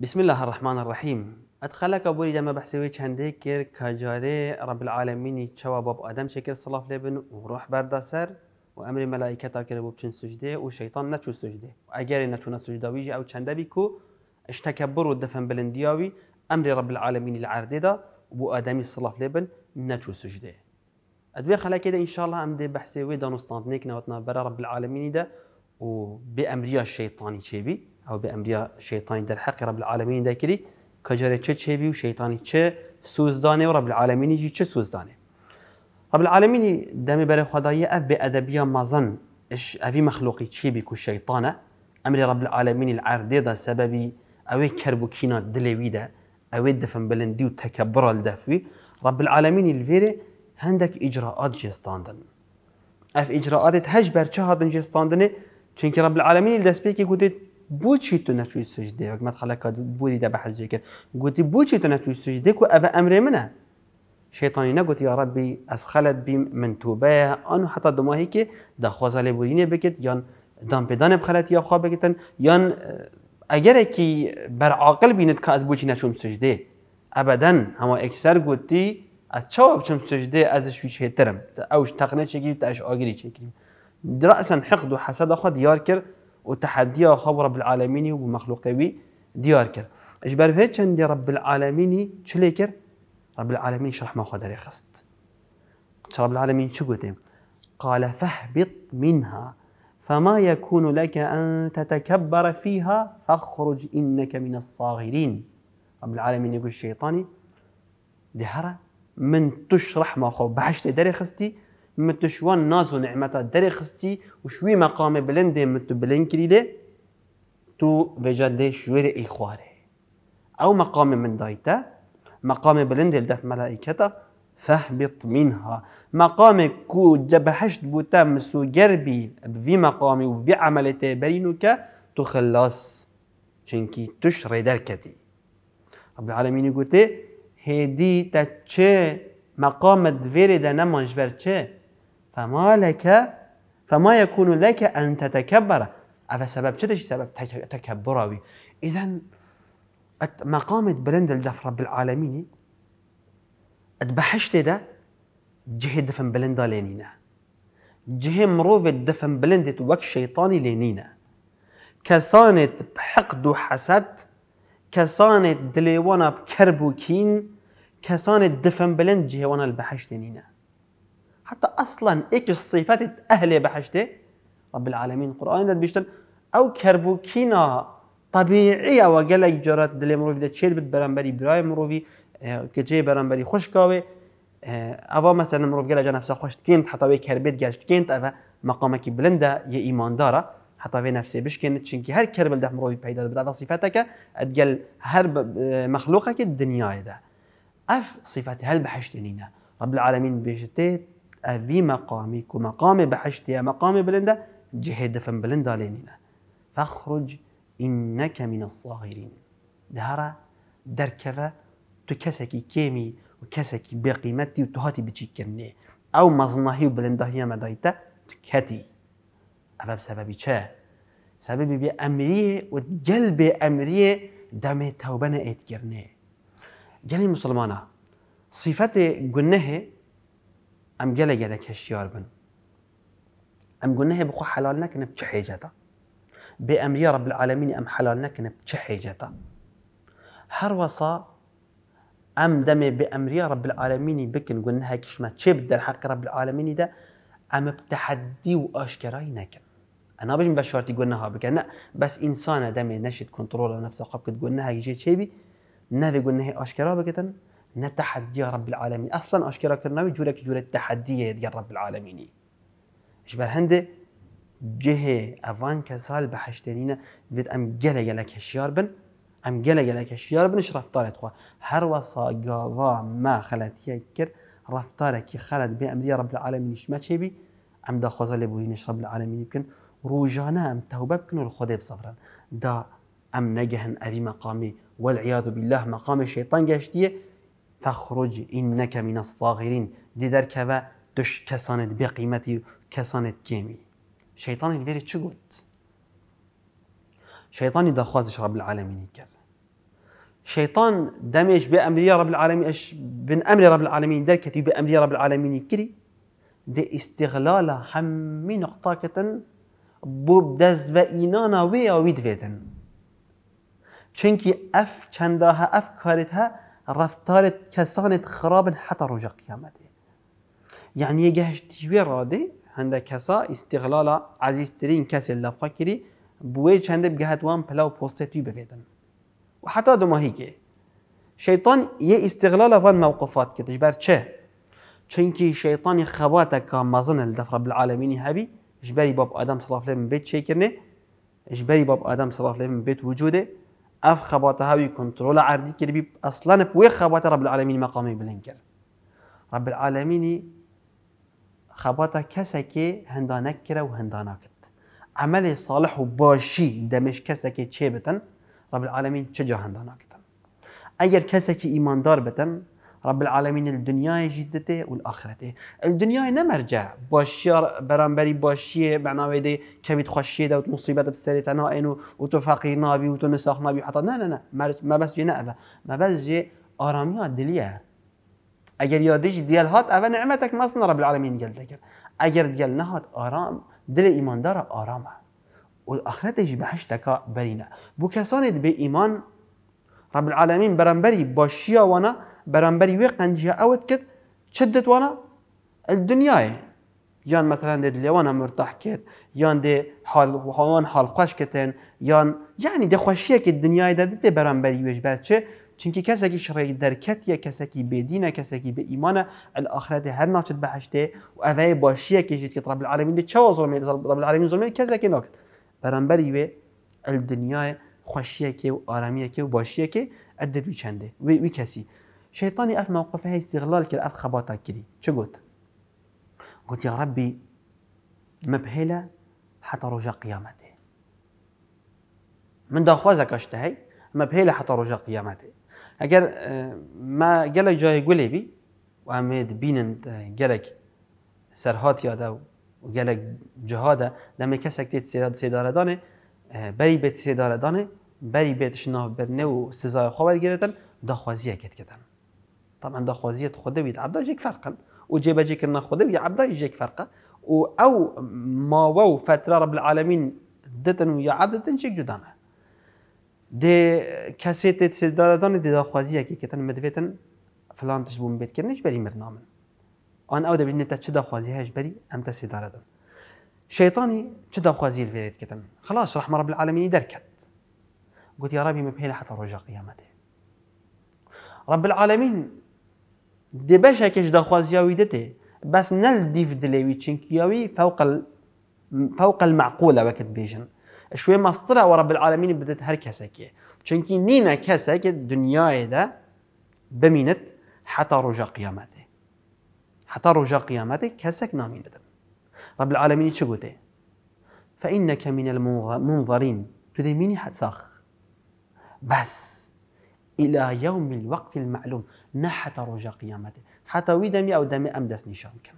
بسم الله الرحمن الرحيم ادخلك ابو دم ما وی هنديك كجاري رب العالمين تشوا باب آدم شكل صلاف لبن وروح روح بردا سر وامر ملائكه ملائکه تا کر سجده و شیطان سجده اگر نچو سجده ويجي او چنده بیکو اشتکبر و دفن بلندیاوی امر رب العالمين العرده دا بو آدمی صلاف لبن نچو سجده ادوي خلا كده ان شاء الله امدي بحسوي بحثي وي دانوستانتنيك نواتنا برا رب العالمين ده وبامريا الشيطاني شيبي او به امریا شیطانی در حق رب العالمین دکری کجره چه چه بیو شیطانی چه سوزدانه و رب العالمین چه سوزدانه رب العالمین دمی بر خدای اف به ادبیا مزن اش اوی مخلوقی چی بیکو شیطانه امر رب العالمین العرضی دا سببی اوی کربوکینا دلوی ده اوي دفن بلندي وتكبر الدفوي رب العالمين الفيري هندك اجراءات جيستاندن اف اجراءات هجبر هادن جيستاندن چونك رب العالمين الدسبيكي قدت بۆچی تو نەچوی سژدە وەکمەت خەلەکە بوریدا بە حەزجێ کرد گوتی بۆچی تۆ نەچوی کو و ئەە ئەمرێ منە شيطاني نقول يا از خالد بیم من توبة أنو حتى دماهي که دا خوزة لبوريني بكت يان دام بدان بخلت يا خواب بكتن يان اگر کی بر عاقل که از بوچی نشوم سجده ابدا هم اکثر گویی از چاو بچم سجده از شویش هترم اوش تقنه چگيري تا اش آگيري در رأسا حقد و حسد خود وتحديا خو رب العالمين ومخلوق ديار كر اجبر في چند رب العالمين شليكر رب العالمين شرح ما خدري خست رب العالمين شو قلت قال فاهبط منها فما يكون لك أن تتكبر فيها فاخرج إنك من الصاغرين رب العالمين يقول الشيطاني دهرة من تشرح ما خو بحشت داري خستي مت نازو ناز و نعمتا داري خستي وشوي مقام بلند مت بلند كريده تو بجد شوير إخواره أو مقام من دايتا مقام بلند الدف ملائكته فهبط منها مقام كو جبهشت بوتا مسو جربي بفي مقامي وفي عملتي برينك تخلص شنكي تشري دركتي رب العالمين يقول هدي تا مقام دفيري دا نمانجبر چه فما لك فما يكون لك أن تتكبر هذا سبب شدش سبب تكبروي إذا مقام بلند الدف رب العالمين أتبحشت ده جه دفن بلند لينينا جه مروف دفن بلند وك شيطاني لينينا كسانت بحقد وحسد كسانت دليوانا بكرب وكين كسانت دفن بلند جه وانا البحشت لينينا حتى اصلا ايك صفات اهلي بحشتي رب العالمين قران ده بيشتن او كربوكينا طبيعيه وقالك جرات دلي مروفي داد شيد برامبري براي مروفي آه، كجي برامبري كاوي او آه، مثلا مروف قال جا نفسه خوش تكينت حتى وي كربيت جاش كينت اوا مقامك بلنده يا ايمان داره حتى في نفسي بش كينت شنك هر كربل ده مروفي بيدا بدا صفاتك اتقل هر آه، مخلوقك الدنيا ده اف صفات هل بحشتنينا رب العالمين بيجتي مقامي مقامك بحشت يا مقام بلندا جهد فم بلندا لينينا فاخرج إنك من الصاغرين دهرا دركفا تكسكي كيمي وكسكي بقيمتي وتهاتي بتشكرني أو مظنهي وبلندهي مدايتا تكاتي أبا بسبب شاه سببي بأمرية وقلب أمرية دمي توبنا اتكرني جلي مسلمانا صفات قلناه ام ئەم گەلێگەلە کشیار بن ام گونه ئەم گونەهێ بخوا حەلال نەکنە بچ حێجەتە بێ ئەمریە ڕب العالمینی ئەم حەلال نەکنە بچ هر وصا ام دەمێ به امری رب العالمین بکن گونه گونەها کشمە چێ بدەر حق رب العالمین ده ام بتحدی و آشکرای نکن انا بجم بشارتي ها بك انا بس انسانه دمي نشد كنترول نفسه قبك قلناها يجي تشيبي نافي قلناها اشكرا بكتن نتحدى رب العالمين اصلا اشكرك كرنا جولك جول التحدي يا رب العالمين جبر هند جه افان كسال بحشتنينا بيت ام جلا جلا كشيار بن ام جلا جلا كشيار بن شرف طالت خو هر وصا غاوا ما خلت يكر رفتارك خلت بامر رب العالمين ما تشبي ام دا خزل بوينش رب العالمين يمكن روجانا ام توبه بكن الخدي بصبرا دا ام نجهن ابي مقامي والعياذ بالله مقام الشيطان جاشتيه فخرج إنك من الصاغرين دي که و دش كسانت بقيمتي كسانت كيمي شيطان شیطان این بری شيطان دا خوازش رب العالمين كذا شيطان دمج بأمر رب العالمين أش بن أمر رب العالمين دركتي بأمر رب العالمين كري دي استغلال هم نقطة كتن بوب دز و وإنانا ويا ويد فيتن چونكي أف چنداها أف كارتها رفتارت کسان خراب حتی روز قیامته یعنی يعني گهشتیوی راده هنده کسا استغلال عزیزترین کسی لفقه کری بوی چنده بگهت وان پلاو پوسته توی ببیدن و حتی دماهی که شیطان یه استغلال وان موقفات کدش بر چه؟ چونکی شیطان خواته که مزن الدف رب العالمین هبی اجبری باب آدم صلاف لهم بیت چه کرنه اجبری باب آدم صلاف لهم بیت وجوده اف خباته هاوی كنترول عردي کرد اصلا بوي خبات رب العالمين مقامي بلند رب العالمين خباته كسكي که هندانک کرد و هندانکت عمل صالح و باشی دمش كسكي تشيبتن رب العالمين تشجع جا هندانکتن اگر كسكي ايمان دار بتن رب العالمين الدنيا جدته والآخرته الدنيا نمرجع مرجع باشیار برانبری باشیه معنای ده کمیت دوت مصيبه و انا انه تنا نابي وتنسخ نابي حتى لا لا ما بس جه نه ما بس جي ارامي دلیه اگر یادش دیال هات اول نعمتك صنع رب العالمين گل دکر اگر دیال نهات آرام دل ایماندار آرامه و آخرتش بهشتکا برینه بو کسانی به ایمان رب العالمين برانبری باشیا وانا وي وێ اوت ئەوت شدت وانا الدنيا يان مثلا دي دێت وانا مرتاح کرد یان دێ هاوان حالخواش کردن یان یعنی دەخواشیەکی دنیای دەدێ بەرامبەری وێژ بچێ چونکی کەسێکی شڕێکی دەرکەتیە کەسێکی بێدینە کەسێکی بە ئیمانە ئەخرەتی هر ناچت بەهشتێ و ئەڤەیە باشیە کێژێت کە ڕب العالمین لە چاوە زۆڵمی ڕبلعالمین زۆڵمی کەسێکی ناکرد بەرامبەری وێ ئەل دنیای خوشیەکێ و ئارامیەکێ و باشیەکێ ئەدەبی چندێ وی کەسی شيطاني أف موقف هي استغلال كل أف خباطة كلي شو قلت قلت يا ربي مبهلة حتى رجاء قيامته من داخوازك أشتهي مبهلة حتى رجاء قيامته اگر آه، ما قالك جاي قولي بي وأمد بينن قالك سرهات ياده وقالك جهاده لما كسك تيت آه، بري بيت بیت داني بري بيت شناف برنه و سزای خواب گرفتن دخوازیه کت کتن طبعا دا خوازية خدا ويتعبدا يجيك فرقا وجيب جيك لنا خدا ويعبدا يجيك فرقا و او ما وو فتره رب العالمين دتن ويا عبدتن شيك جدانه دي كاسيت سيدارادان دي داخوازي كي كتن مدفتن فلان تشبون بيت كرنش بري مرنامن انا او دبن انت چدا خوازي هش بري ام دان شيطاني چدا خوازية الفيريت كتن خلاص رحمه رب العالمين دركت قلت يا ربي مبهيله حتى رجع قيامته رب العالمين دي باش هكاش دخوازياوي دته بس نل ديف دليوي تشينكياوي فوق ال... فوق المعقولة وقت بيجن شوي مصطرة ورب العالمين بدت هر كسكي تشينكي نينا كسك الدنيا دا بمينت حتى رجا قيامته حتى رجا قيامته كسك نامينت رب العالمين تشقوته فإنك من المنظرين تدي ميني حتساخ بس الى يوم الوقت المعلوم نحت رجا قيامته حتى ويدمي او دمي دس نشان كم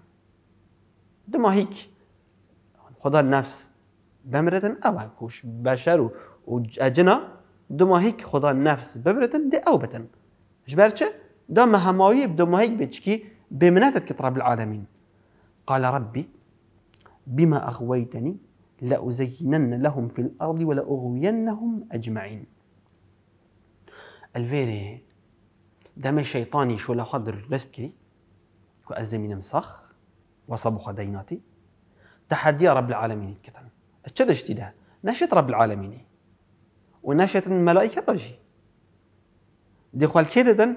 دما هيك خدا النفس بمرتن او هكوش بشر وجنا دما هيك خدا النفس بمرتن دي او بتن جبرتش دما هماوي بدما هيك بتشكي بمناتك كتراب العالمين قال ربي بما اغويتني لأزينن لهم في الأرض ولأغوينهم أجمعين الفيري دم شيطاني شو لەخوا دەست کردی کو ئەزە مینم سەخ وەسە تحدي رب العالمين كتن تشدش ده نشط رب العالمين ونشط الملائكة راجي دي خوال كيدن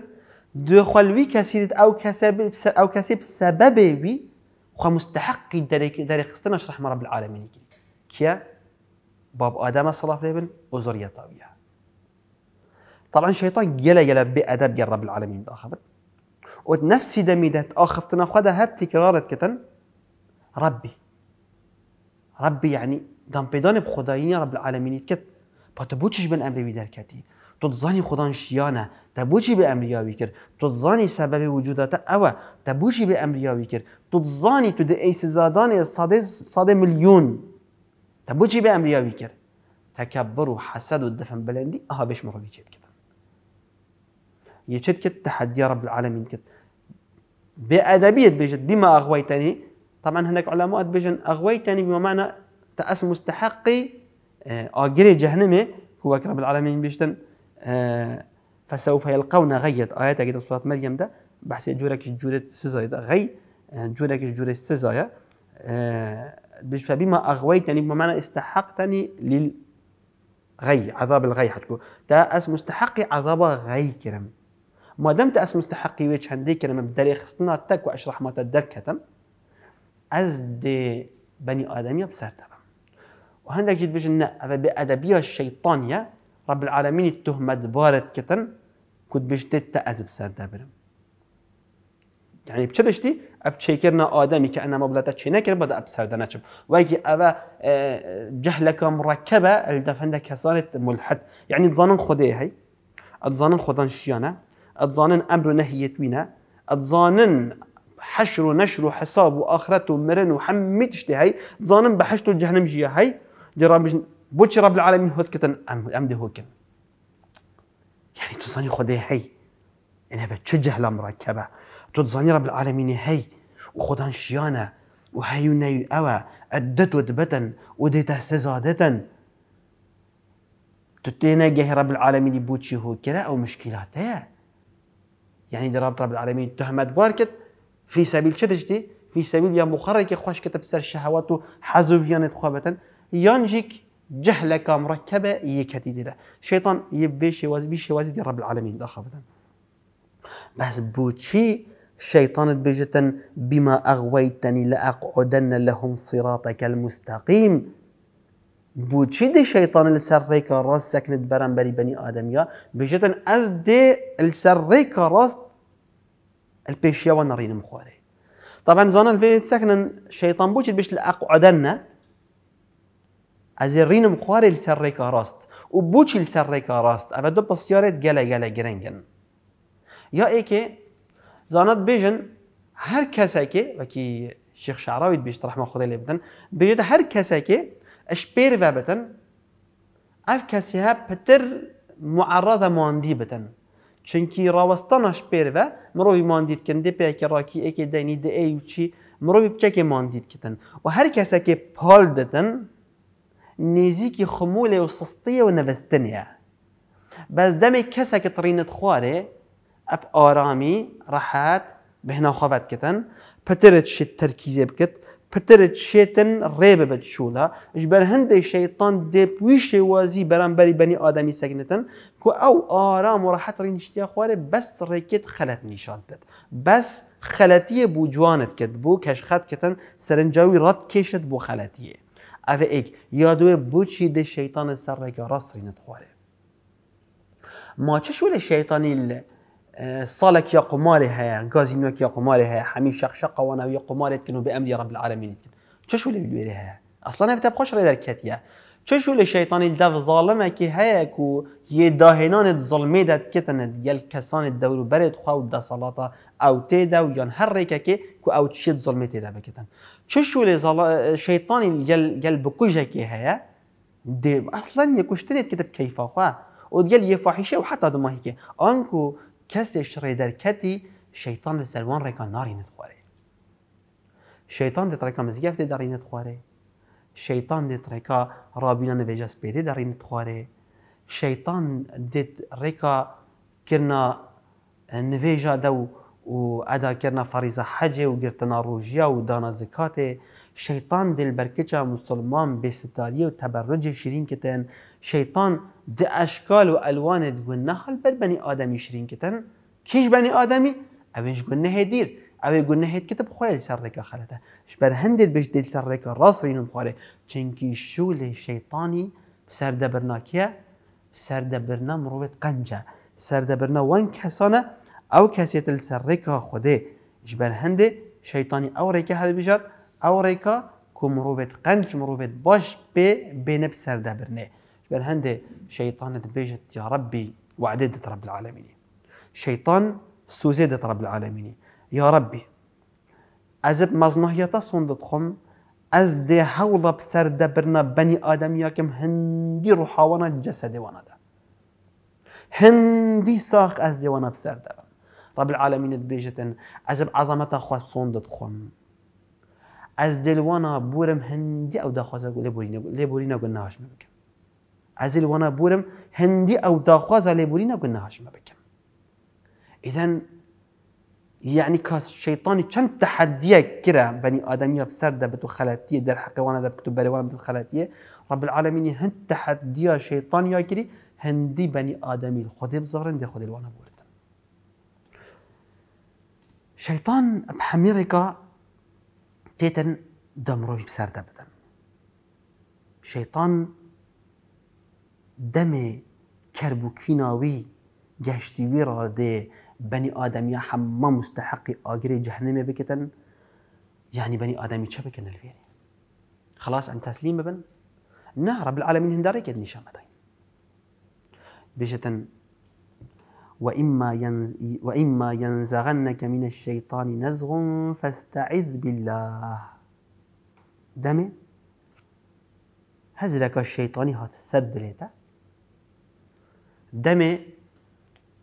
دي خوال وي كسيد أو كسب أو كسب سبب وي خو مستحق دريك دريك استنش رحمة رب العالمين كيا باب آدم صلاة لبن وزرية طاوية طبعا شيطان يلا يلا بأدب يا رب العالمين بأخبر ونفسي نفسي دمي ده آخفتنا خدها هات تكرارة كتن ربي ربي يعني دام بيدان بخدايين يا رب العالمين كت بتبوتش بن أمري بيدار بدركتي تتزاني خدان شيانا تبوتش بأمر يا ويكر تتزاني سبب وجودات أوا تبوتش بأمر يا ويكر تتزاني تدعي سزادان زادان صادي صادي مليون تبوتش بأمر يا ويكر تكبر وحسد ودفن بلندي أها بيش مرة مروي كده يشد كت تحدي رب العالمين كت بأدبية بيجد بما دیمە طبعا هناك علماء بێژن أغويتني بما معنى تأس مستحقي آه، أجري جهنمي هو رب العالمين بيجتن آه، فسوف يلقون غيت آيات أجد صورة مريم ده بحث جورك جورة سزايا ده غي آه، جورك جورة سزايا بش فبما أغويتني بمعنى استحقتني للغي عذاب الغي حتكو تا اس مستحقي عذاب غي كرم ما تا اس مستحق ويتش عندي كلمه بدري خصنا تاك واشرح ما تدار كتم از دي بني ادميه بسر تبع وهندك جد باش بادبيه الشيطانيه رب العالمين التهمه دبارت كتن كنت باش تتاز بسر تبع يعني اب تشيكرنا آدمي كأنما بلا تشينكر بدا ابسر دناتشب واجي ابا آه، جهلك مركبه الدفن صارت ملحد يعني تظنن خدي هي تظنن خدان شيانه اتظانن امر نهيت وينا اتظانن حشر ونشر وحساب واخرته ومرن وحميت اشتهي هي ظانن بحشتو جهنم جيا هاي جرام بوش رب العالمين هوت كتن ام دي هوكن يعني تظاني خدي هاي انا يعني هذا تش جهله مركبه تظني رب العالمين هاي وخدان شيانه وهي ني اوا ادت وتبتن وديت سزادتن تتينا جه رب العالمين بوتشي هو كلا او مشكلاتها يعني دراب رب العالمين تهمت باركت في سبيل شدجتي في سبيل يا مخرج خوش كتب سر الشهوات حزو فيان خوابتن يانجيك جهلك مركبة يكتي ديره شيطان يبي شواز بي شواز دي رب العالمين دخفتن بس بوتشي شيطان بجتن بما أغويتني لأقعدن لهم صراطك المستقيم بوتشي دي شيطان السريك راس سكنت بران بري بني آدم يا بجتن أز دي السريك راس البيشيا ونرين مخوالي طبعا زون في ساكن شيطان بوش بيش الاقو ازرين مخوالي لسريك راست وبوش لسريك راست ابا ابدو بسيارت جلا جلا جرنجن يا ايكي زانات بيجن هر كساكي وكي شيخ شعراوي بيش رحمه خدي لبدن بيجد هر كساكي اشبير بابتن اف كسيها بتر معرضة مواندي بتن چونکی راوستانش پر و مروی ماندید کن دی پی که راکی اکی دینی دی ایو چی مروی بچه که ماندید کتن و هر کسی که پال دتن که خموله و سستیه و نوستنیه بس دمی کسی که ترینت خواره اب آرامی راحت به خوابت کتن پترت شد ترکیزه بکت پترت شیطان ریب بد شولا بر هند شیطان دپ وی شوازی بران بری بنی آدمی سکنتن كو او آرام و راحت رینشتیا خواره بس ريكت خلت نشان بس خلطیه بو جوانت كت بو کش خط کتن سرنجاوی رد كشت بو خلطیه او ايك يادوه بو چي ده شيطان سر ريكا راس رينت خواري ما چشول اللي صالك يا قماري هيا غازينوك يا قماري هيا حمي شقشقه وانا ويا قماري تكنو بامر رب العالمين شو شو اللي هيا اصلا انا خوش ريدر كتيا چه شو لشیطانی دف ظالمه که هیا کو یه داهنان ظلمه داد کتند گل کسان دورو برد خواه دا صلاتا او تیدا و یان هر ریکه که کو او چید ظلمه تیدا بکتن چه شو لشیطانی یل, گل بکجه که هیا دي اصلا یه کتب کیفا خواه و ودقال یه فاحشه و حتی دو ماهی که آنکو کسی شري در کتی شیطان سلوان ریکا ناری ندخواره شیطان تريكا ریکا مزگفت داري نتخواري شيطان ديت ريكا رابينا نفيجا سبيدي دارين تخواري شيطان ديت ريكا كرنا اه، نفيجا دو و ادا كرنا فريزة حجي و قرتنا روجيا و دانا زكاتي شيطان دل بركجا مسلمان بستالية و تبرج شيرين كتن شيطان دي اشكال و الوان دقنها البر بني ادمي شيرين كتن كيش بني ادمي اوينش قلنا هدير ئەوێ گونەهێت کتتە بخۆی لەسەر ڕێگە خەلەتە شبەر هەندێک بەش دێت سەر ڕێکە ڕاستڕین بخۆێ چەنکی شو لێ شەیتانی برنا سەردەبرنا مرۆڤێت قەنجە برنا وان کەسانە ئەو کەسێت لەسەر ڕێکە خودێ ژبەر هەندێ شەیتانی ئەو ڕێکە هەلبژار ئەو ڕێکە کو مرۆڤێت قنج مرۆڤێت باش برنا بێنە سەردەبرنێ هند هەندێ شەیتانت يا ربي وعدێ رب العالمين شيطان سوزێ رب العالمين يا ربي أزب مزنهيتا صندقهم از دي حول بسر دبرنا بني آدم ياكم هندي روحا وانا جسد وانا دا هندي ساخ از دي وانا بسر ده رب العالمين بيجتن أزب عظمتا خواس صندت خم از دلوانا بورم هندي او دا خواس لي بورينا قلنا هاش بكم از دلوانا بورم هندي او دا لي بورينا قلنا هاش بكم إذن يعني كاس شيطاني كان تحدیه كره بني آدمی ها سر بتو خلاتيه در حقیقت ده بتو بریوان بتو خلاتيه رب العالمين هند تحدیه شیطانی يا كري هندي بني ادمي خودی بزارن ده خودی الوانا بوردن شیطان بحمیره که تیتن دمروی بسر ده بدن شیطان دم کربوکیناوی بني آدم يا حما مستحق آجري جهنم بكتن يعني بني آدم شبكن الفيري خلاص أن تسليم بن نه رب العالمين هنداري كد نشان مدين وإما, ينز... وإما ينزغنك من الشيطان نزغ فاستعذ بالله دمي هزلك الشيطاني هات سد ليتا دمي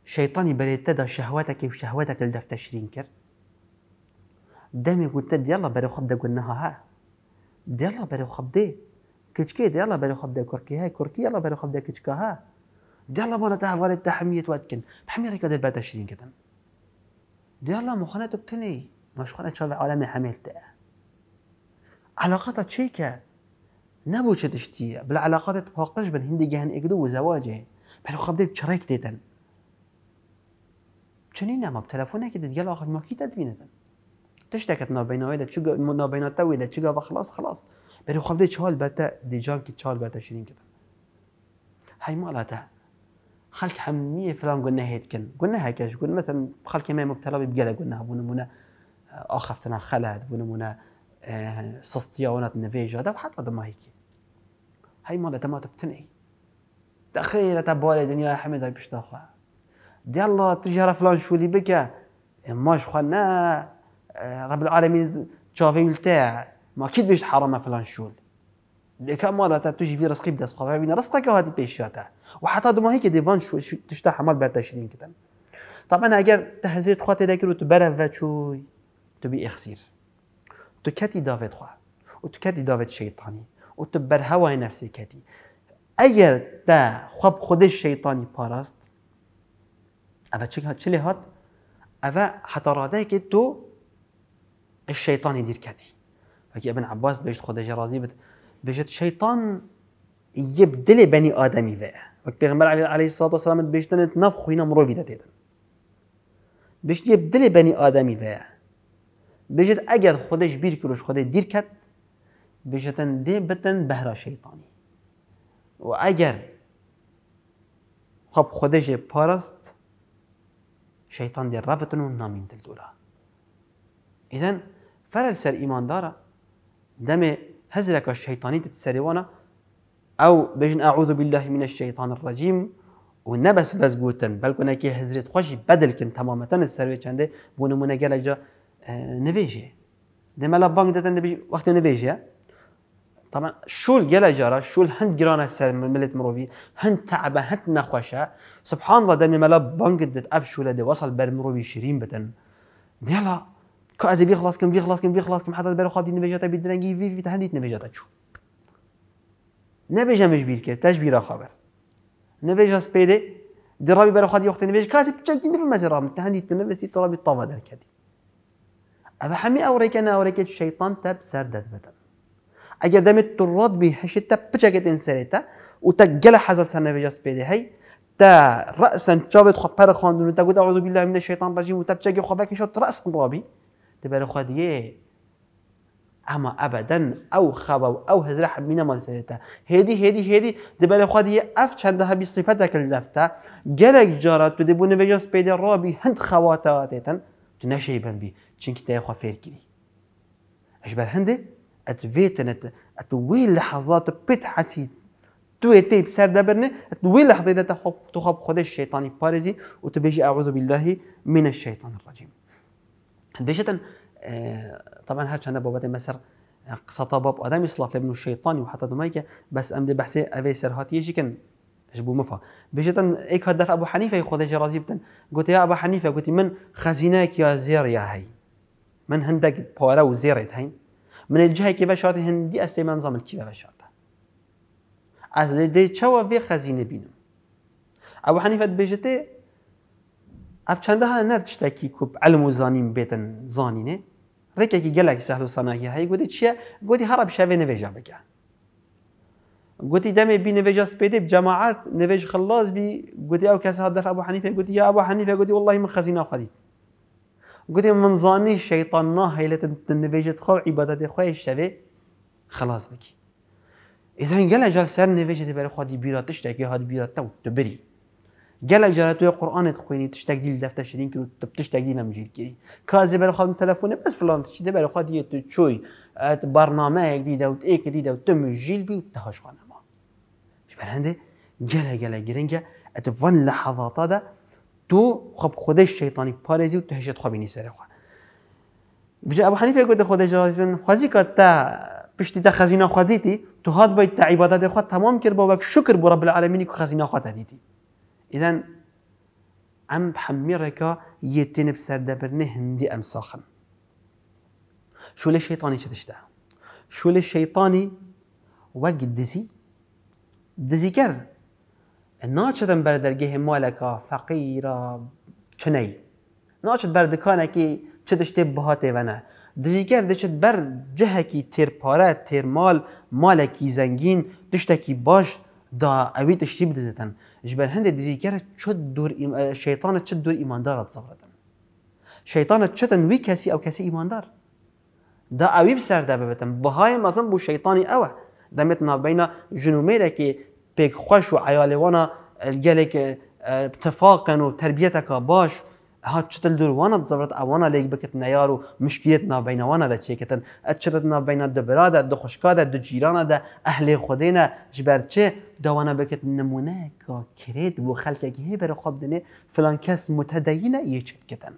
شيطاني بل شهواتك شهواتك وشهوتك اللي تشرين كر دامي قلت يلا بري خبدا قلناها ها يلا بري خبدي كتشكي يلا بري خبدا كركي هاي كركي يلا بري خبدا كتشكا ها يلا مرة تاع ورد تاع حمية واتكن بحمية راك بعد تشرين كتن يلا مخنا تبتني مش خنا تشوف عالمي حميلته علاقاتك شيكه نبوش تشتيه بالعلاقات تفاقش بالهندي جهن اقدو وزواجه بل خبدي بشريك تيتن چنین نما تلفونه که دیگه آخر ماکی تدبینه دن تشتكت نابينوي ده تشجع نابينا توي ده تشجع خلاص خلاص بري خبدي چهال بتا دي جان كي تشال بتا شيرين های هاي مالتها خلك حمية فلان قلنا کن كن های هكاش قلنا مثلا خلك ما مبتلا بقلا قلنا ابونا آه، منا اخفتنا خلد بونا منا آه سستيونات نفيجا ده وحتى ده ما های هاي مالتها ما تبتنعي تأخيرة تبالي دنيا حمد هاي بشتاخها ديال الله راه فلان شو اللي بك إيه، شو خوانا إيه، رب العالمين تشافي تاع ما اكيد بيش حرام فلان شو كان مالا تجي في رزقي بدأ سقف بين رزقك وهذه بيشاتا وحتى دوما هيك ديفان شو تشتا حمال بعد 20 كتن طبعا اگر تهزير تخوات داكر وتبرف وشوي تبي اخسير تكاتي دافيت خوا وتكاتي دافيت شيطاني وتبر هواي نفسي كاتي اگر تا خب خودش شيطاني باراست اوا تشلي هات اوا حتى رادك تو الشيطان يدير كاتي فكي ابن عباس بيجت خدج رازي بت بيجت شيطان يبدل بني آدم ذا وقت پیغمبر عليه الصلاه والسلام بيجتن نفخ هنا مرو بيدت بيجت يبدل بني آدم ذا بيجت اگر خودش بیر کروش خود دیر کت بيجتن دي بتن بهرا شيطاني و اگر خب خودش پارست شيطان دي رفتنو نامين دل دولا اذا فلا سر ايمان دارا دمي هزلك الشيطاني وانا او بجن اعوذ بالله من الشيطان الرجيم ونبس بس بوتن بل كنا كي هزريت خوشي بدل كن تماما تن السروي بونو منا جالجا آه، نبيجي دمي لا بانك دتن وقت نبيجي آه؟ طبعا شو الجلا جرا شو هند گران سر ملت مروفي هند تعبه هند نخوشه سبحان الله دمی ملا بانك دت اف شو لده وصل بر مروفي شيرين بتن يلا كو ازي وی خلاص كم في خلاص كم في خلاص كم حدا بر خواب دی نویجاتا بی في في وی نبيجاتا شو نبيجا مش مجبیر که تجبیر خبر نبيجا سبيدي در رابی بر خواب دی وقت نویج کاسی بچکی نفر مزرا تهندیت نویسی ترابی طاوه در کدی اما همه اوریکن اوریکت شیطان تب سردت دت اگر دم تراد بهش تا پچکت این و تا گل حضرت سنه بجاس پیده هی تا رأسا چابت خو پر خاندون تا گود اعوذ بالله من الشیطان رجیم و تا بچگی خو بکن شد رأس قرابی تبر خو دیه اما ابدا او خبا او هزرح من مال سرتا هدي هدي هدي دبل خدي اف ها بی صفت چندها بصفتك اللفتا تو جارات تدبون بجاس بيد الرابي هند تو تنشيبن بی چنکی تا خو فير كري اجبر هندي ات ات اتويل لحظات بيت حسيت تو تي بسر دبرني اتويل لحظة تخب تخب خد الشيطاني بارزي وتبيجي اعوذ بالله من الشيطان الرجيم بيجة آه طبعا هاد شان بابا مصر آه، قصة باب ادم يصلح لابن الشيطان وحتى دمايكه بس ام دي بحسي افي سرهاتي يجي جبو مفا بيجة ايك هدف ابو حنيفه يخذ جرازي بتن قلت يا ابو حنيفه قلت من خزيناك يا زير يا هي من هندك بورا وزيرت هين من الجهه که بشات هندی است من زامل کی بشات از دی چوا وی خزینه بینم او حنیفت بجته اف چنده ها نه تشتکی کب علم و زانیم بیتن زانینه رکه که گلک سهل و صنایع هایی گودی چیه گودی هر بشوه نویجا بگه قلت دمي بي نفيجا سبيدي بجماعات نفيج خلاص بي قلت يا كاس هدف ابو حنيفه قلت يا ابو حنيفه قلت والله من خزينه وخديت قلت من ظني شيطان نا هيلة نفيجة خو عبادة خو الشبي خلاص بك إذا قال جال سر نبيجة بري خو دي بيرا تشتكي هاد بيرة تو تبري قال جال توي قرآن تخويني تشتك دي الدفتة شرين كيلو تشتك دي نمجير كيري كازي بري خو تلفوني بس فلان تشتي بري خو دي تشوي برنامه هيك دي دوت ايك دي دوت تمجيل بي وتهاش ما شبه هندي قال قال قرنجا اتفن لحظات هذا تو خب خودش شیطانی پارزی و تهشت تهژێت سر خواه بجا ابو حنیفه گوتە خۆدەی جاز بین خوزی که تا پشتی تا خزینه خواه خوادیتی تو هاد باید تا عبادت خواه تمام کرد با وک شکر بۆ رب العالمینی کو خەزینا خوا دیتی ئیدەن ئەم حەمیڕێکە یەتێنە سەردەبرنێ هندی ام ساخن شول شیطانی چه تشتا شولە شەیطانی وەک دزی کرد ناچدم بر درگه مالکا فقیرا چنی ناچد بر دکانه که چه دشته بهاته و نه دجیگر دشت بر جهه کی تیر پاره تیر مال مالکی زنگین دشته کی باش دا اوی دشتی بدزتن جبر هند دجیگر چه دور ایم... شیطان چه دور ایماندار تصوردن شیطان چه تن وی کسی او کسی ایماندار دا اوی بسر ده ببتن بهای مثلا بو شیطانی اوه دمت نابینا جنومه که بيك خوش وعيالي وانا آه، آه، آه، تفاقن اتفاقا وتربيتك باش ليك بكت نيار ئەوانە بين وانا نەار و اتشتتنا بين دە چێکتن ئەچتت نابینە دەبرادە دخشکادە دجیرانە دە ئەهلێ خودێنە ژبەرچێ داوانە بکرد نمونەکە کرێت بۆ خەلکێکی هەیە بەرە خۆب دني فلان کەس متەدەینە یەچتکردن.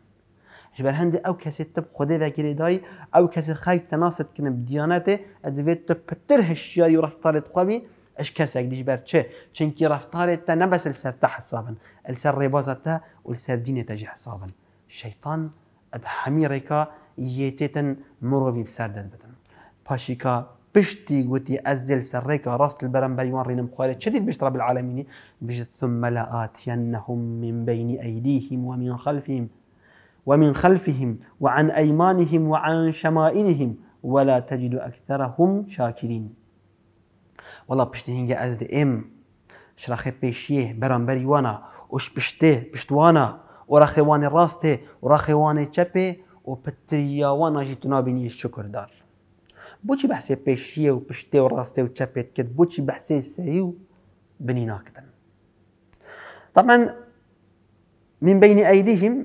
ber hende ew kesê tib xdê vekirê داي او kesê xelk tenaset kinim diyanetê divê تب pitir هشياري reftarê xwebî اش كاسك ديش بر چه چونكي رفتارت تا نبس السر تا حسابن السر ريبوزا تا والسر دين تجي حسابن الشيطان بحميركا يتيتن مروفي بسردت بدن باشيكا بشتي قوتي أزدل سريك راس بيوان رينم خوالي شديد بشت رب العالمين بشت ثم لآتينهم من بين أيديهم ومن خلفهم ومن خلفهم وعن أيمانهم وعن شمائلهم ولا تجد أكثرهم شاكرين والا پشت هینگه از دی ام شرخ پیشیه برانبر یوانا وش پشته پشتوانا و رخوان راسته و رخوان چپه و پتریاوانه جی تنابینی شکر دار بوچی بحث پیشیه و پشته و راسته و چپه کد بوچی بحث سری و بنی ناکدن طبعا من بین ایدیهم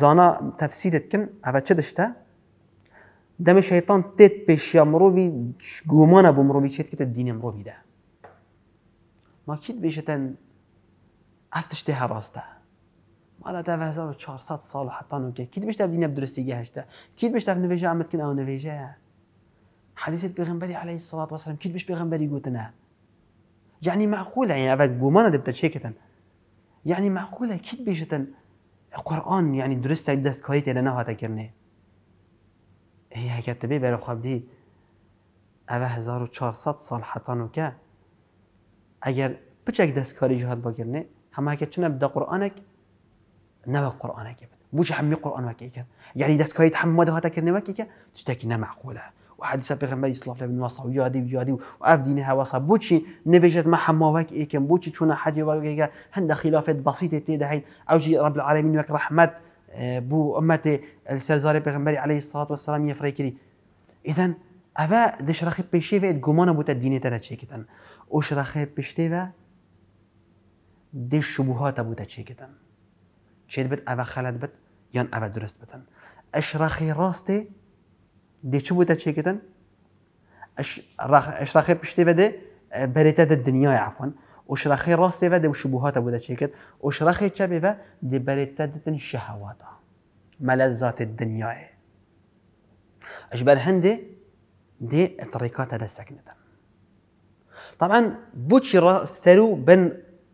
زانا تفسیرت کن چه داشته دم شیطان تت پیش مروی گومانه بو مروی چیت که دین مروی ده ما کد بیشتن افتش ده هراسته مالا ده 1400 سال حتی که کد بیشتر درستی بدرستی گهشته کد بیشتر نویجه عمد کن او نویجه حدیثت پیغمبری علیه الصلاة والسلام کید بیش پیغمبری گوتنه يعني معقولة یعنی أبا جومانا دبتا شيكة یعنی معقوله كيد بيشتن یعنی قرآن یعنی درست دست کویت لنا ها تکرنه هي اگر دبی بيرو خواب دی اوه 1400 سال حتانو که اگر بچك بچک كاري جهاد بگیرنه همه اگر چنه بدا قرانك نوى قرانك كبد مش هم قرآن وكا يعني داس كريت حمد هاتا كرني وكا وكيكا تشتكينا معقولة وحديث بيغمبر صلى الله عليه وسلم وصا ويادي ويادي وأف دينها وصا صبوتش نفجت ما حما كم بوتش شونا حاجة وكيكا هند خلافات بسيطة تي تيدا او جي رب العالمين وك رحمت آه، بو امتي السلزاري پیغمبري عليه الصلاه والسلام فريكري اذا اوا دشرخي بيشي في گمان بوت ديني تر چيكتن او شرخي بيشتي و د شبهات بوت چيكتن چيد بت افا خلد بت يان افا درست بتن اشرخي راستي د شو بوت چيكتن اش اشرخي بيشتي و ده الدنيا آه، عفوا وشرخي راسي بدي وشبهات ذا شيكت وشراخي شبي بدي دي بريتادتن شهواتا ملذات الدنيا اجبر هندي دي طريقات هذا سكنتم طبعا بوتش سرو بن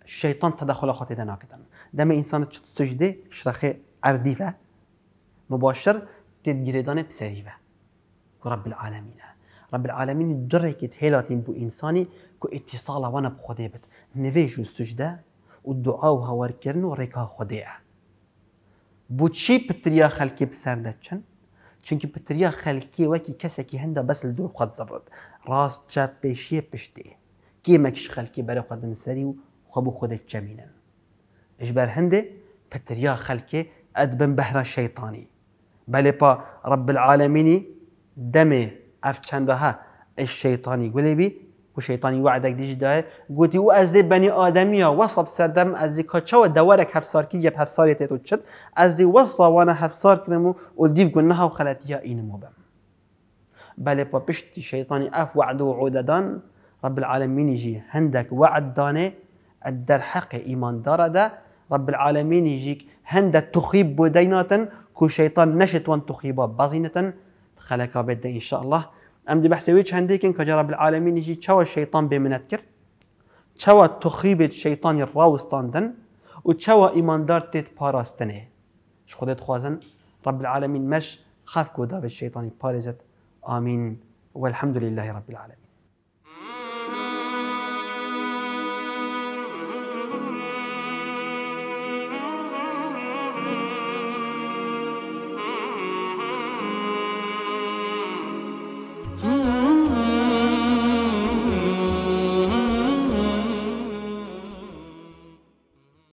الشيطان تدخل خاطي دناكتم دم انسان تسجدي شرخي عرديفه مباشر تدجريدان بسريفه رب العالمين رب العالمين درکت هيلاتين بو إنساني كو اتصاله وانا بخوده نفيجو نویج و سجده و دعا و هاور بو تشي بتريا خلکی بسردتشن چونكي بتريا پتریا وكي كسكي هندا بس لدور خود زبرد راس جاب بشي بشتي كي مكش خلکی برای خود نسري وخبو خب خودت اجبر هندي بتريا خلکی ادبن بحر الشيطاني بلبا رب العالمين دمي اف چندها الشيطاني قولي بي وشيطاني وعدك ديش داه قلت و از دي بني آدميا وصب سردم از دي و دوارك هفصار كي يب هفصار يتيتو تشد از دي وصا وانا هفصار كنمو والديف قلناها وخلاتيها اين مبام بل بابشتي شيطاني اف وعد وعوددان رب العالمين يجي هندك وعد داني الدر حق ايمان داردا رب العالمين يجيك هندك تخيب بدينات كو شيطان نشت وان تخيبا بازينة خلقا بدا ان شاء الله ام دي ويش هنديكن كجرب العالمين يجي تشوى الشيطان اذكر تشوى تخيب الشيطان الراوستان دن وتشوى ايمان دار تيت باراستنه شخدت خوازن رب العالمين مش خاف كودا بالشيطان بارزت امين والحمد لله رب العالمين